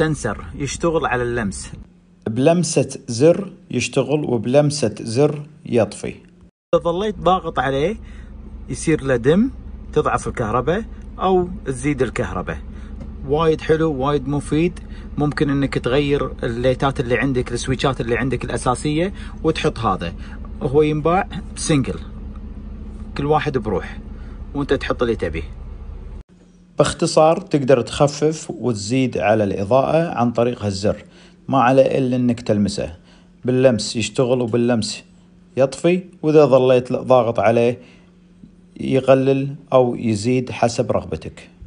سنسر يشتغل على اللمس بلمسة زر يشتغل وبلمسة زر يطفي إذا ظليت ضاغط عليه يصير له دم تضعف الكهرباء أو تزيد الكهرباء وايد حلو وايد مفيد ممكن انك تغير الليتات اللي عندك السويتشات اللي عندك الاساسيه وتحط هذا هو ينباع سنجل كل واحد بروح وانت تحط اللي تبيه باختصار تقدر تخفف وتزيد على الإضاءة عن طريق هالزر ما عليه إلا إنك تلمسه باللمس يشتغل وباللمس يطفي وإذا ظليت ضاغط عليه يقلل أو يزيد حسب رغبتك